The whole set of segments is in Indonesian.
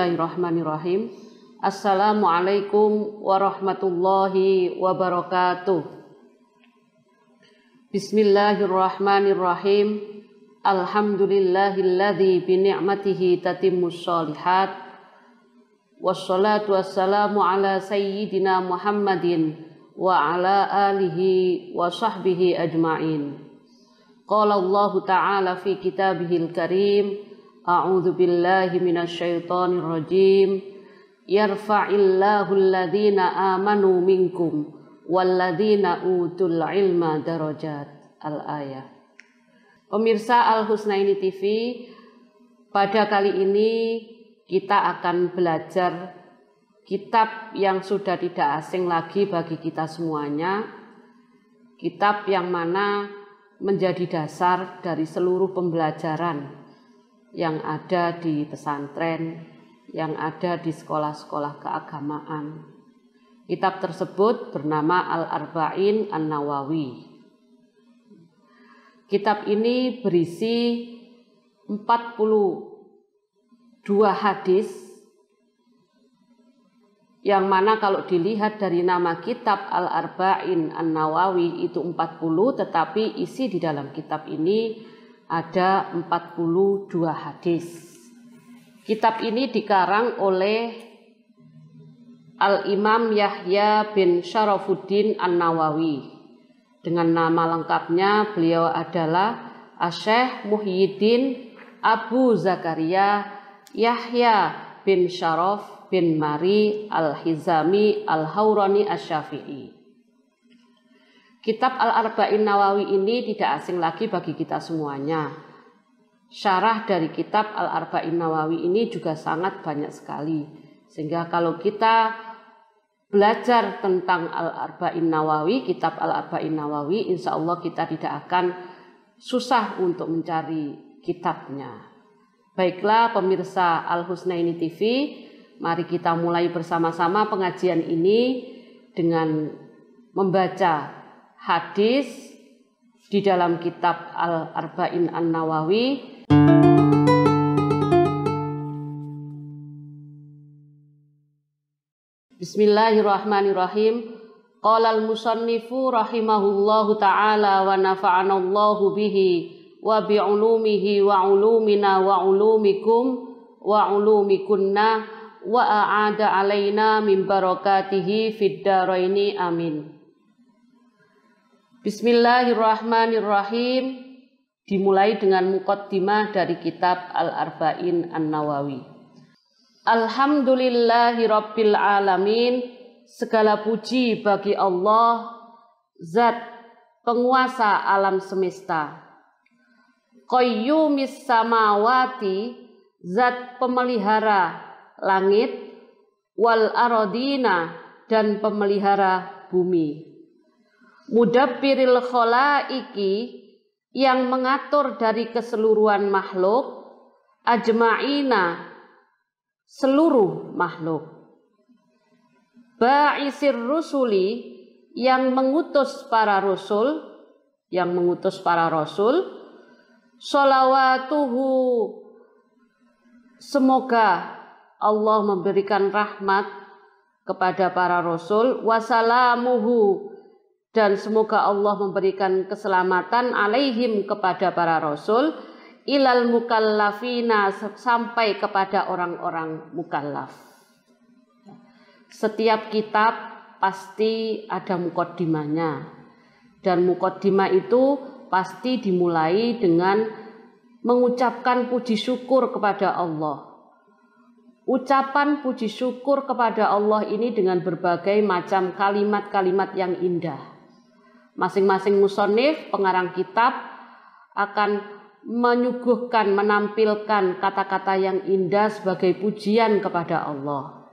Bismillahirrahmanirrahim. Assalamualaikum warahmatullahi wabarakatuh. Bismillahirrahmanirrahim. Alhamdulillahilladzi bi ni'matihi tatimmus shalihat. Wassalatu wassalamu ala sayyidina Muhammadin wa ala alihi wa sahbihi ajma'in. Qala Allahu Ta'ala fi kitabihil karim A'udzu billahi minasyaitonir rajim. Yarfa'illahu alladhina amanu minkum walladhina utul ilma darajat. Al-ayah. Pemirsa Al-Husnaini TV, pada kali ini kita akan belajar kitab yang sudah tidak asing lagi bagi kita semuanya. Kitab yang mana menjadi dasar dari seluruh pembelajaran yang ada di pesantren, yang ada di sekolah-sekolah keagamaan. Kitab tersebut bernama Al-Arba'in An-Nawawi. Kitab ini berisi 42 hadis yang mana kalau dilihat dari nama kitab Al-Arba'in An-Nawawi itu 40 tetapi isi di dalam kitab ini ada 42 hadis. Kitab ini dikarang oleh Al-Imam Yahya bin Syarafuddin An-Nawawi. Dengan nama lengkapnya beliau adalah Asyekh Muhyiddin Abu Zakaria Yahya bin Syaraf bin Mari Al-Hizami al Hawrani Asyafi'i. As Kitab Al-Arba'in Nawawi ini tidak asing lagi bagi kita semuanya. Syarah dari kitab Al-Arba'in Nawawi ini juga sangat banyak sekali. Sehingga kalau kita belajar tentang Al-Arba'in Nawawi, kitab Al-Arba'in Nawawi, insya Allah kita tidak akan susah untuk mencari kitabnya. Baiklah pemirsa Al-Husnaini TV, mari kita mulai bersama-sama pengajian ini dengan membaca hadis di dalam kitab Al-Arba'in An-Nawawi Bismillahirrahmanirrahim Qala al-musannifu rahimahullahu ta'ala wa nafa'anallahu bihi wa bi'ulumihi wa ulumina wa ulumikum wa ulumikunna wa a'ada alaina min barakatihi fid daraini amin Bismillahirrahmanirrahim. Dimulai dengan mukaddimah dari kitab Al-Arba'in An-Nawawi. Alhamdulillahirabbil alamin. Segala puji bagi Allah zat penguasa alam semesta. Qayyumis samawati zat pemelihara langit wal arodina dan pemelihara bumi mudabbiril iki yang mengatur dari keseluruhan makhluk ajma'ina seluruh makhluk ba'isir rusuli yang mengutus para rasul yang mengutus para rasul solawatuhu semoga Allah memberikan rahmat kepada para rasul wasalamuhu dan semoga Allah memberikan keselamatan alaihim kepada para rasul ilal mukallafina sampai kepada orang-orang mukallaf. Setiap kitab pasti ada mukaddimahnya dan mukaddimah itu pasti dimulai dengan mengucapkan puji syukur kepada Allah. Ucapan puji syukur kepada Allah ini dengan berbagai macam kalimat-kalimat yang indah Masing-masing musonif, pengarang kitab akan menyuguhkan, menampilkan kata-kata yang indah sebagai pujian kepada Allah.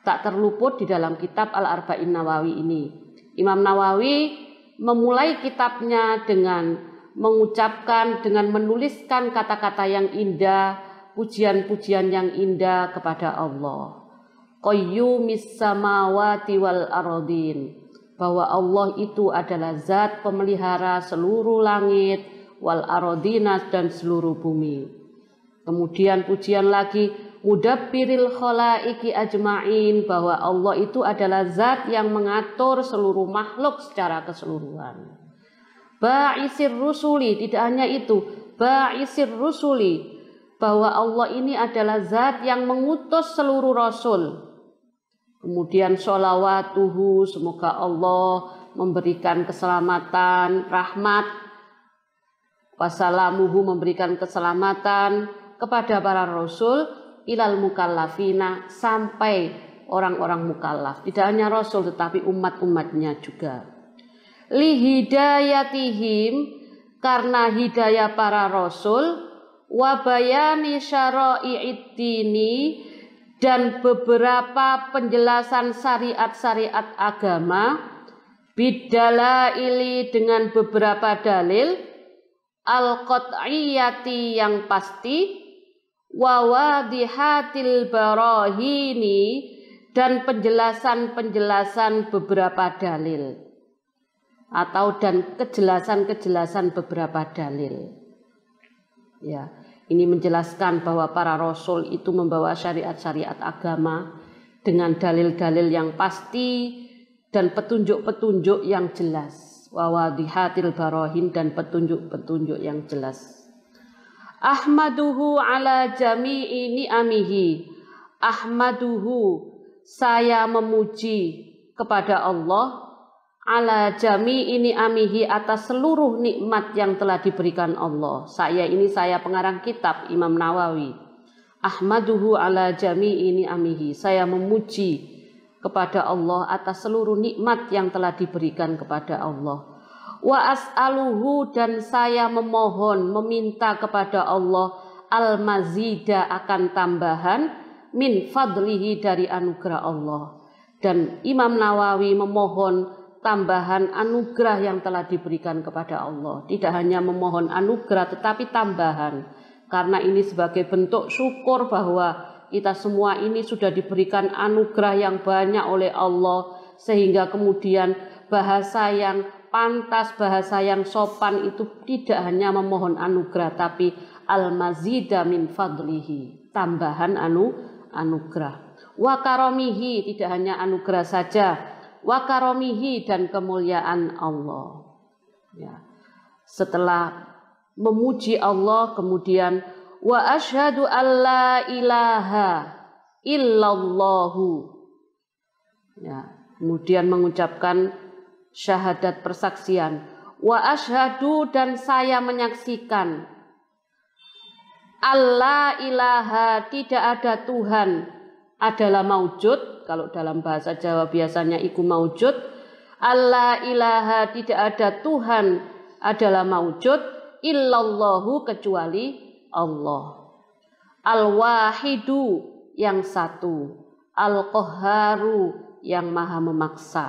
Tak terluput di dalam kitab Al-Arba'in Nawawi ini. Imam Nawawi memulai kitabnya dengan mengucapkan, dengan menuliskan kata-kata yang indah, pujian-pujian yang indah kepada Allah. Qayyumis samawati wal ardin bahwa Allah itu adalah zat pemelihara seluruh langit wal arodinas dan seluruh bumi. Kemudian pujian lagi mudabbiril khalaiki ajmain bahwa Allah itu adalah zat yang mengatur seluruh makhluk secara keseluruhan. Ba'isir rusuli tidak hanya itu, ba'isir rusuli bahwa Allah ini adalah zat yang mengutus seluruh rasul Kemudian sholawatuhu, semoga Allah memberikan keselamatan, rahmat. Wasalamuhu memberikan keselamatan kepada para rasul ilal mukallafina sampai orang-orang mukallaf. Tidak hanya rasul tetapi umat-umatnya juga. Lihidayatihim karena hidayah para rasul wabayani syara'i'id dini dan beberapa penjelasan syariat-syariat agama bidala ili dengan beberapa dalil al-qat'iyati yang pasti wawadihatil barohini dan penjelasan-penjelasan beberapa dalil atau dan kejelasan-kejelasan beberapa dalil ya ini menjelaskan bahwa para rasul itu membawa syariat-syariat agama dengan dalil-dalil yang pasti dan petunjuk-petunjuk yang jelas. Wawadihatil barohin dan petunjuk-petunjuk yang jelas. Ahmaduhu ala jami'i ni'amihi. Ahmaduhu, saya memuji kepada Allah ala jami ini amihi atas seluruh nikmat yang telah diberikan Allah. Saya ini saya pengarang kitab Imam Nawawi. Ahmaduhu ala jami ini amihi. Saya memuji kepada Allah atas seluruh nikmat yang telah diberikan kepada Allah. Wa as'aluhu dan saya memohon meminta kepada Allah al-mazida akan tambahan min fadlihi dari anugerah Allah. Dan Imam Nawawi memohon tambahan anugerah yang telah diberikan kepada Allah. Tidak hanya memohon anugerah tetapi tambahan. Karena ini sebagai bentuk syukur bahwa kita semua ini sudah diberikan anugerah yang banyak oleh Allah sehingga kemudian bahasa yang pantas, bahasa yang sopan itu tidak hanya memohon anugerah tapi al-mazida min fadlihi, tambahan anu anugerah. Wa karomihi tidak hanya anugerah saja, wa karomihi dan kemuliaan Allah. Ya. Setelah memuji Allah kemudian wa ashadu alla ilaha illallahu. Ya. Kemudian mengucapkan syahadat persaksian wa ashadu dan saya menyaksikan Allah ilaha tidak ada Tuhan adalah maujud, kalau dalam bahasa Jawa biasanya iku maujud, Allah ilaha tidak ada Tuhan adalah maujud, illallahu kecuali Allah. Al-wahidu yang satu, al qaharu yang maha memaksa,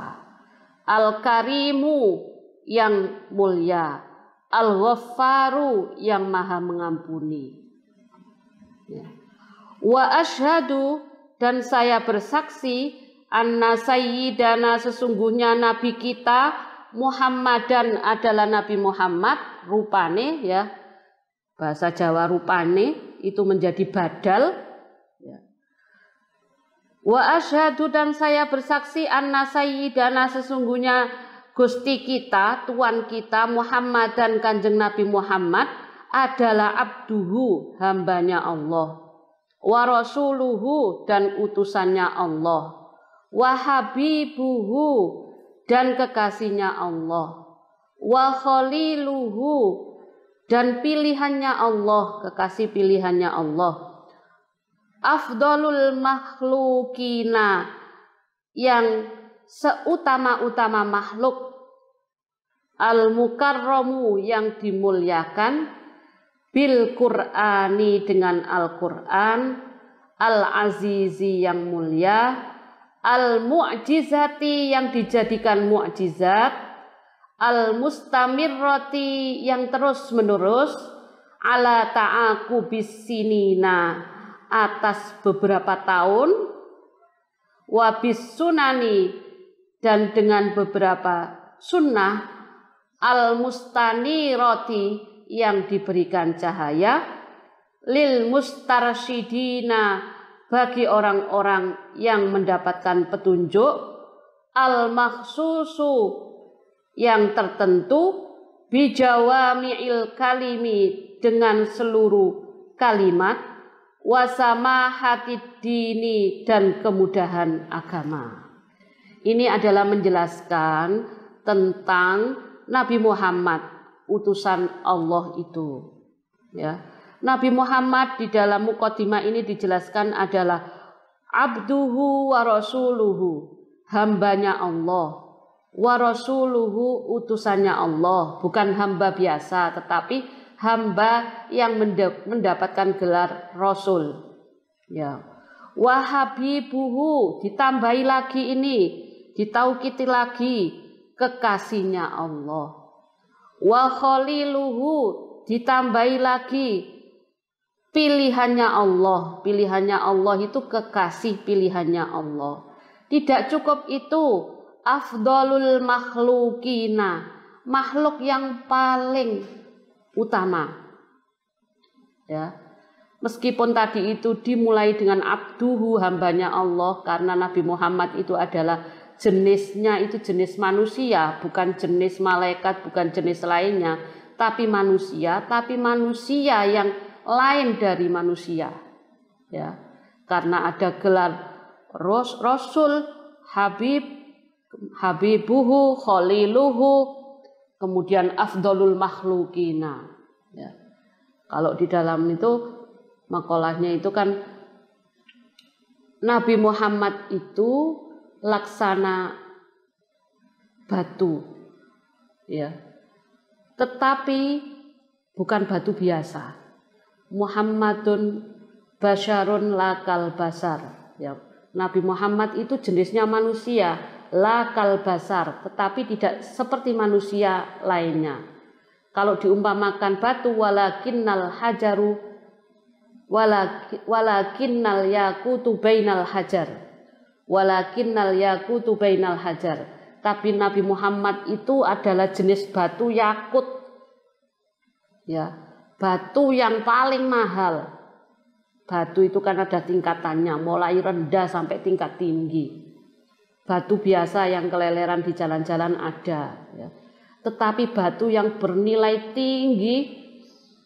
al-karimu yang mulia, al-ghaffaru yang maha mengampuni. Ya. Wa ashadu dan saya bersaksi anna sayyidana sesungguhnya nabi kita Muhammad dan adalah nabi Muhammad rupane ya bahasa Jawa rupane itu menjadi badal ya. Wa asyhadu dan saya bersaksi anna sayyidana sesungguhnya Gusti kita, Tuhan kita Muhammad dan Kanjeng Nabi Muhammad adalah abduhu hambanya Allah wa rasuluhu dan utusannya Allah wa habibuhu dan kekasihnya Allah wa khaliluhu dan pilihannya Allah kekasih pilihannya Allah afdalul makhlukina yang seutama-utama makhluk al mukarramu yang dimuliakan bil Qur'ani dengan Al-Qur'an Al-Azizi yang mulia Al-Mu'jizati yang dijadikan mu'jizat Al-Mustamirrati yang terus menerus ala Ta'aku Bisinina atas beberapa tahun wabis sunani dan dengan beberapa sunnah al mustani roti yang diberikan cahaya lil mustarsidina bagi orang-orang yang mendapatkan petunjuk al maksusu yang tertentu bijawami'il kalimi dengan seluruh kalimat wasama hati dini dan kemudahan agama. Ini adalah menjelaskan tentang Nabi Muhammad utusan Allah itu. Ya. Nabi Muhammad di dalam mukadimah ini dijelaskan adalah abduhu wa rasuluhu, hambanya Allah. Wa rasuluhu utusannya Allah, bukan hamba biasa tetapi hamba yang mendapatkan gelar rasul. Ya. Wa habibuhu ditambahi lagi ini, ditaukiti lagi kekasihnya Allah wa khaliluhu ditambahi lagi pilihannya Allah pilihannya Allah itu kekasih pilihannya Allah tidak cukup itu afdolul makhlukina makhluk yang paling utama ya meskipun tadi itu dimulai dengan abduhu hambanya Allah karena Nabi Muhammad itu adalah jenisnya itu jenis manusia, bukan jenis malaikat, bukan jenis lainnya, tapi manusia, tapi manusia yang lain dari manusia. Ya. Karena ada gelar Ros, Rasul, Habib, Habibuhu, Khaliluhu, kemudian Afdolul Makhlukina. Ya. Kalau di dalam itu makolahnya itu kan Nabi Muhammad itu laksana batu ya tetapi bukan batu biasa Muhammadun basyarun lakal basar ya Nabi Muhammad itu jenisnya manusia lakal basar tetapi tidak seperti manusia lainnya kalau diumpamakan batu walakinnal hajaru walakinnal yakutu bainal hajar Walakin nal yakutu bainal hajar. Tapi Nabi Muhammad itu adalah jenis batu yakut. Ya, batu yang paling mahal. Batu itu kan ada tingkatannya, mulai rendah sampai tingkat tinggi. Batu biasa yang keleleran di jalan-jalan ada, ya. Tetapi batu yang bernilai tinggi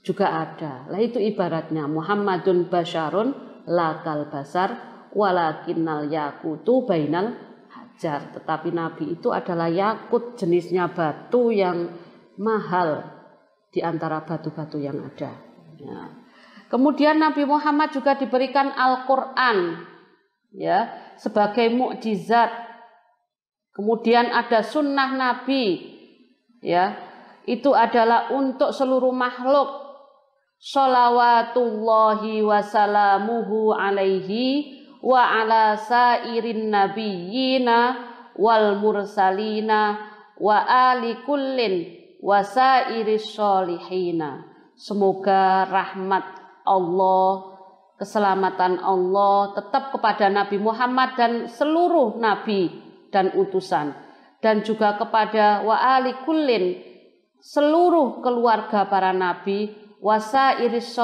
juga ada. Lah itu ibaratnya Muhammadun Basharun lakal basar al yakutu bainal hajar. Tetapi Nabi itu adalah yakut jenisnya batu yang mahal di antara batu-batu yang ada. Ya. Kemudian Nabi Muhammad juga diberikan Al-Qur'an ya sebagai mukjizat. Kemudian ada sunnah Nabi ya. Itu adalah untuk seluruh makhluk. Sholawatullahi wasalamuhu alaihi wa ala sairin nabiyyina wal mursalina wa ali kullin wa sairis Semoga rahmat Allah, keselamatan Allah tetap kepada Nabi Muhammad dan seluruh nabi dan utusan dan juga kepada wa ali kullin seluruh keluarga para nabi wa iris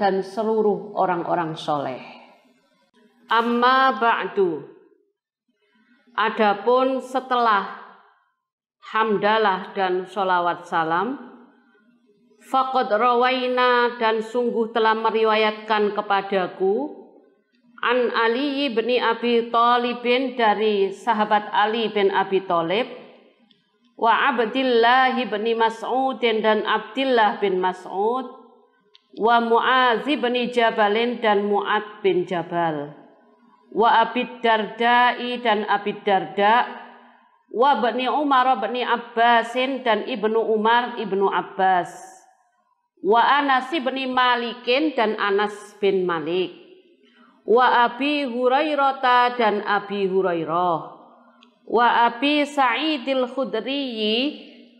dan seluruh orang-orang soleh. Amma ba'du. Adapun setelah hamdalah dan sholawat salam, Fakot rawaina dan sungguh telah meriwayatkan kepadaku An Ali bin Abi Thalibin dari sahabat Ali bin Abi Thalib wa Abdillah bin Mas'ud dan Abdillah bin Mas'ud wa Mu'adz bin Jabalin dan Mu'ad bin Jabal wa Abid Darda'i dan Abid Darda wa Bani Umar Bani Abbasin dan Ibnu Umar Ibnu Abbas wa Anas Bani Malikin dan Anas bin Malik wa Abi Hurairah dan Abi Hurairah wa Abi Sa'idil Khudri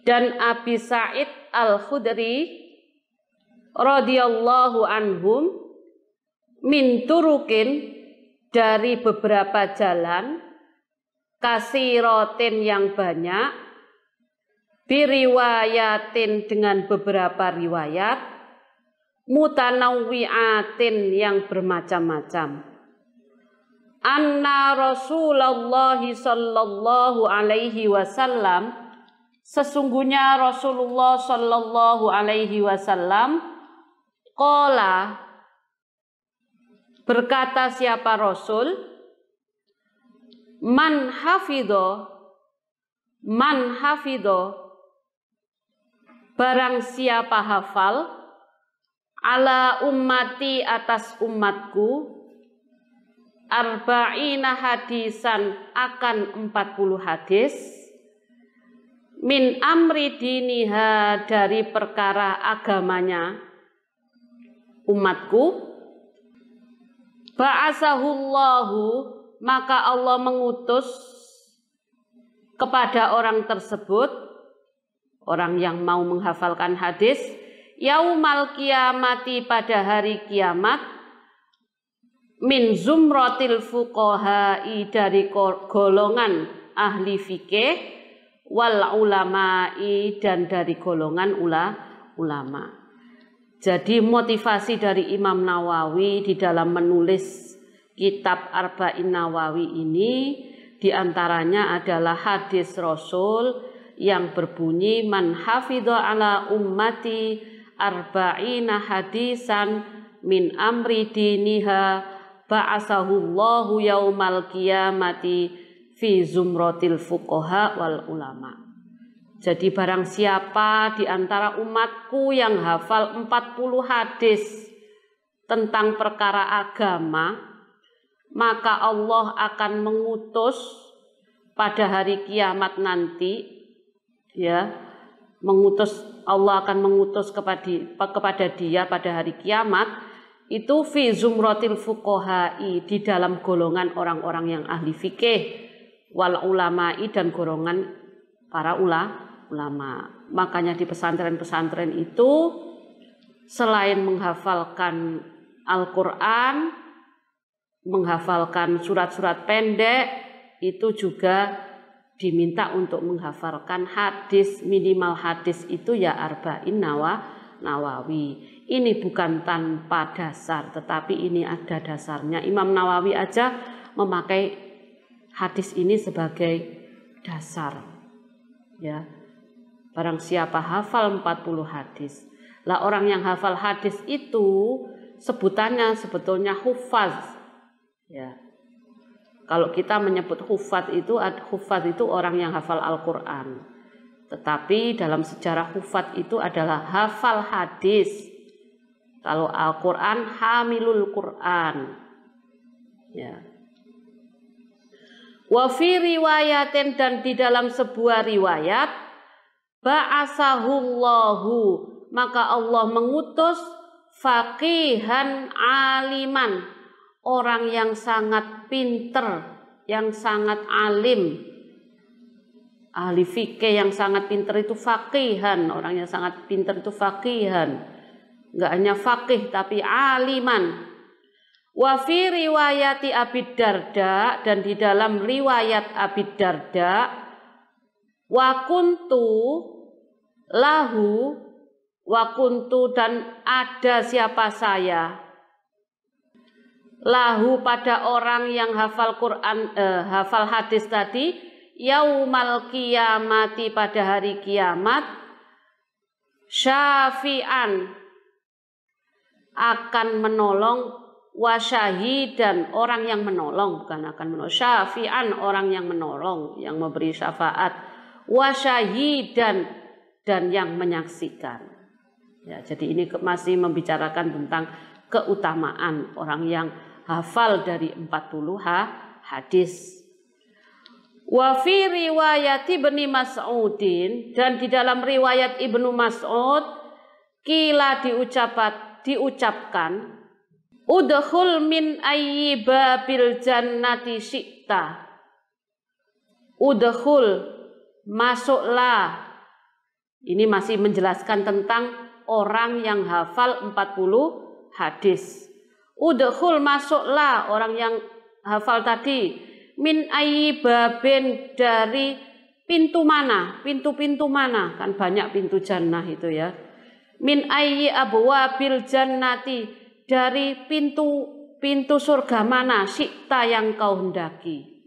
dan Abi Sa'id Al-Khudri radhiyallahu anhum min turukin dari beberapa jalan, rotin yang banyak, biriwayatin dengan beberapa riwayat, mutanawiatin yang bermacam-macam. Anna Rasulullah sallallahu alaihi wasallam sesungguhnya Rasulullah sallallahu alaihi wasallam qala Berkata siapa Rasul? Man hafidho, man hafidho, barang siapa hafal, ala ummati atas umatku, arba'ina hadisan akan puluh hadis min amri diniha dari perkara agamanya umatku Ba'asahullahu maka Allah mengutus kepada orang tersebut orang yang mau menghafalkan hadis yaumal kiamati pada hari kiamat min zumratil fuqahai dari golongan ahli fikih wal ulama'i dan dari golongan ulama. Jadi motivasi dari Imam Nawawi di dalam menulis kitab Arba'in Nawawi ini diantaranya adalah hadis Rasul yang berbunyi man hafidho ala ummati arba'ina hadisan min amri diniha ba'asahullahu yaumal kiamati fi zumratil fuqaha wal ulama. Jadi barang siapa di antara umatku yang hafal 40 hadis tentang perkara agama, maka Allah akan mengutus pada hari kiamat nanti ya mengutus Allah akan mengutus kepada kepada dia pada hari kiamat itu fi zumratil fuqahai di dalam golongan orang-orang yang ahli fikih wal ulama'i dan golongan para ulama ulama. Makanya di pesantren-pesantren itu selain menghafalkan Al-Qur'an, menghafalkan surat-surat pendek, itu juga diminta untuk menghafalkan hadis minimal hadis itu ya arba'in nawa nawawi ini bukan tanpa dasar tetapi ini ada dasarnya Imam Nawawi aja memakai hadis ini sebagai dasar ya Barang siapa hafal 40 hadis. Lah orang yang hafal hadis itu sebutannya sebetulnya hufaz. Ya. Kalau kita menyebut hufaz itu hufaz itu orang yang hafal Al-Qur'an. Tetapi dalam sejarah hufaz itu adalah hafal hadis. Kalau Al-Qur'an hamilul Qur'an. Ya. Wa fi riwayatin dan di dalam sebuah riwayat ba'asahullahu maka Allah mengutus faqihan aliman orang yang sangat pinter yang sangat alim ahli fikih yang sangat pinter itu faqihan orang yang sangat pinter itu faqihan nggak hanya faqih tapi aliman wa fi riwayati abid Darda dan di dalam riwayat abid Darda Wakuntu lahu Wakuntu dan ada siapa saya lahu pada orang yang hafal Quran eh, hafal hadis tadi yaumal kiamati pada hari kiamat syafi'an akan menolong dan orang yang menolong bukan akan menolong syafi'an orang yang menolong yang memberi syafaat wasyahi dan dan yang menyaksikan. Ya, jadi ini masih membicarakan tentang keutamaan orang yang hafal dari 40 hadis. Wa fi riwayat Ibnu Mas'udin dan di dalam riwayat Ibnu Mas'ud kila diucapat diucapkan udhul min biljan jannati syi'ta. Udhul masuklah. Ini masih menjelaskan tentang orang yang hafal 40 hadis. Udhul masuklah orang yang hafal tadi. Min ayi babin dari pintu mana? Pintu-pintu mana? Kan banyak pintu jannah itu ya. Min ayi abwa bil jannati dari pintu pintu surga mana? Sikta yang kau hendaki.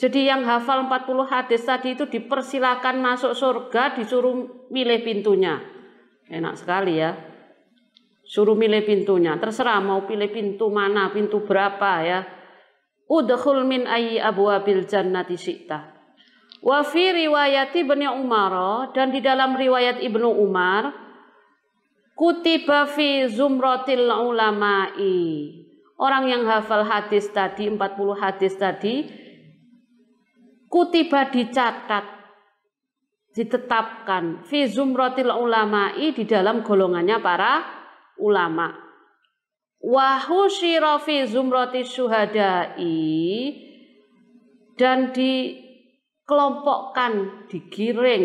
Jadi yang hafal 40 hadis tadi itu dipersilakan masuk surga, disuruh milih pintunya. Enak sekali ya. Suruh milih pintunya. Terserah mau pilih pintu mana, pintu berapa ya. Udhul min ayyi abwabil jannati syi'ta. Wa fi riwayat Ibnu Umar dan di dalam riwayat Ibnu Umar kutiba fi zumratil ulama'i. Orang yang hafal hadis tadi 40 hadis tadi kutiba dicatat ditetapkan fi zumratil ulama'i di dalam golongannya para ulama. Wahusyira fi roti syuhada'i dan dikelompokkan, digiring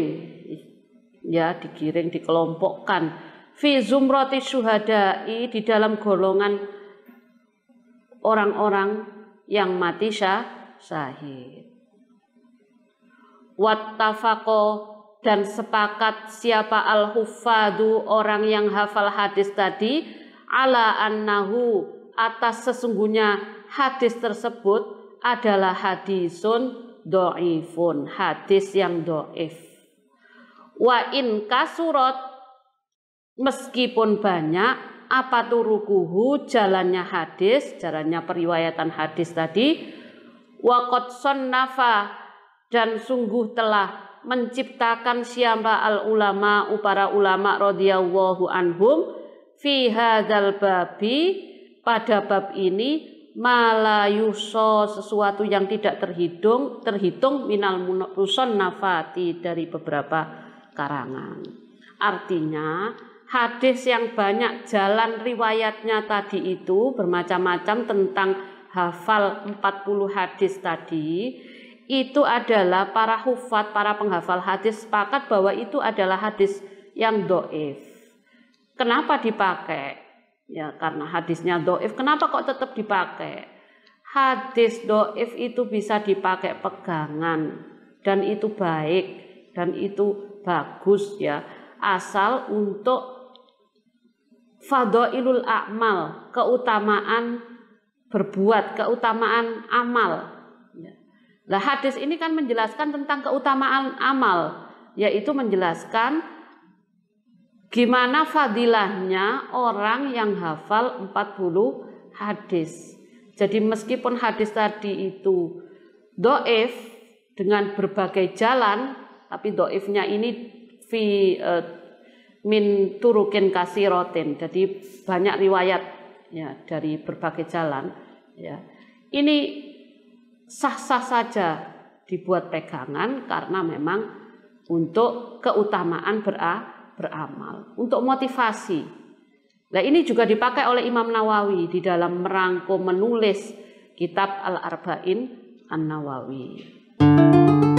ya, digiring, dikelompokkan fi roti syuhada'i di dalam golongan orang-orang yang mati syahid wattafaqo dan sepakat siapa al-hufadu orang yang hafal hadis tadi ala annahu atas sesungguhnya hadis tersebut adalah hadisun do'ifun hadis yang do'if wa in kasurot meskipun banyak apa turukuhu jalannya hadis jalannya periwayatan hadis tadi wa qad sunnafa dan sungguh telah menciptakan siamba al ulama para ulama radhiyallahu anhum fi hadzal babi pada bab ini malayuso sesuatu yang tidak terhitung terhitung minal muson nafati dari beberapa karangan artinya hadis yang banyak jalan riwayatnya tadi itu bermacam-macam tentang hafal 40 hadis tadi itu adalah para hufat, para penghafal hadis sepakat bahwa itu adalah hadis yang doif. Kenapa dipakai? Ya karena hadisnya doif. Kenapa kok tetap dipakai? Hadis doif itu bisa dipakai pegangan dan itu baik dan itu bagus ya asal untuk fadoilul amal keutamaan berbuat keutamaan amal Nah, hadis ini kan menjelaskan tentang keutamaan amal, yaitu menjelaskan gimana fadilahnya orang yang hafal 40 hadis. Jadi meskipun hadis tadi itu doif dengan berbagai jalan, tapi doifnya ini fi uh, min turukin rotin. Jadi banyak riwayat ya dari berbagai jalan. Ya. Ini sah-sah saja dibuat pegangan karena memang untuk keutamaan bera, beramal, untuk motivasi. Nah ini juga dipakai oleh Imam Nawawi di dalam merangkum menulis kitab Al-Arba'in An-Nawawi.